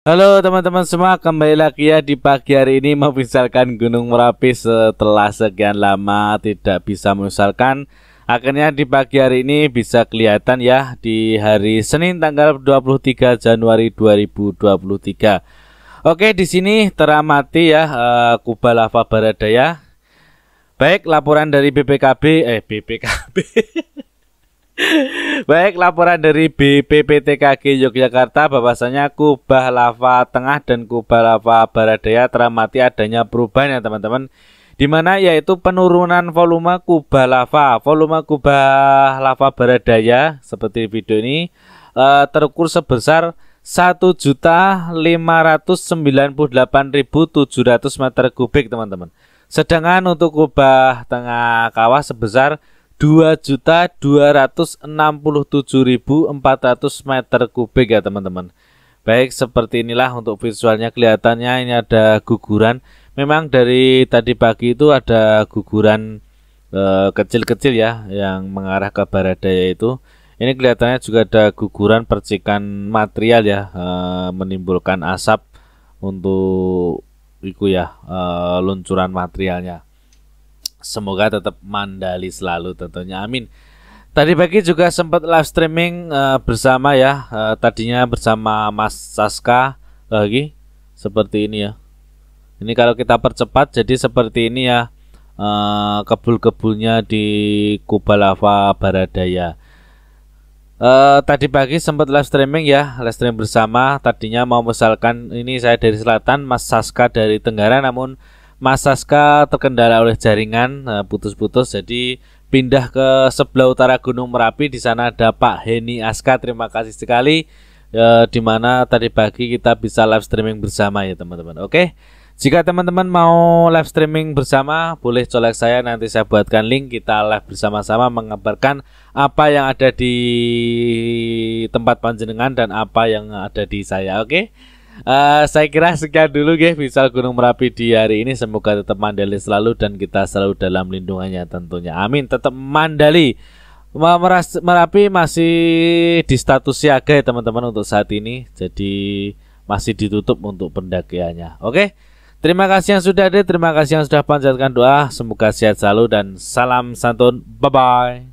Halo teman-teman semua, kembali lagi ya di pagi hari ini memisalkan Gunung Merapi setelah sekian lama tidak bisa memisalkan Akhirnya di pagi hari ini bisa kelihatan ya di hari Senin tanggal 23 Januari 2023 Oke di sini teramati ya uh, Kuba Lava ya Baik laporan dari BPKB, eh BPKB Baik, laporan dari BPPTKG Yogyakarta bahwasanya kubah lava tengah dan kubah lava barat daya teramati adanya perubahan ya teman-teman di mana yaitu penurunan volume kubah lava. Volume kubah lava barat daya seperti video ini eh, terukur sebesar 1.598.700 meter kubik teman-teman. Sedangkan untuk kubah tengah kawah sebesar 2.267.400 meter kubik ya teman-teman. Baik, seperti inilah untuk visualnya kelihatannya ini ada guguran. Memang dari tadi pagi itu ada guguran eh, kecil-kecil ya yang mengarah ke barat daya itu. Ini kelihatannya juga ada guguran percikan material ya e, menimbulkan asap untuk itu ya e, luncuran materialnya. Semoga tetap mandali selalu tentunya. Amin. Tadi pagi juga sempat live streaming uh, bersama ya. Uh, tadinya bersama Mas Saska lagi seperti ini ya. Ini kalau kita percepat jadi seperti ini ya. Uh, kebul-kebulnya di Kubalava Baradaya. Uh, tadi pagi sempat live streaming ya, live stream bersama. Tadinya mau misalkan ini saya dari selatan, Mas Saska dari Tenggara, namun Mas Saska terkendala oleh jaringan eh, putus-putus jadi pindah ke sebelah utara Gunung Merapi di sana ada Pak Heni Aska terima kasih sekali e, di mana tadi pagi kita bisa live streaming bersama ya teman-teman oke jika teman-teman mau live streaming bersama boleh colek saya nanti saya buatkan link kita live bersama-sama mengabarkan apa yang ada di tempat panjenengan dan apa yang ada di saya oke Uh, saya kira sekian dulu guys misal Gunung Merapi di hari ini semoga tetap mandali selalu dan kita selalu dalam lindungannya tentunya. Amin. Tetap mandali. Meras, Merapi masih di status siaga ya teman-teman untuk saat ini. Jadi masih ditutup untuk pendakiannya. Oke. Terima kasih yang sudah ada. terima kasih yang sudah panjatkan doa. Semoga sehat selalu dan salam santun. Bye bye.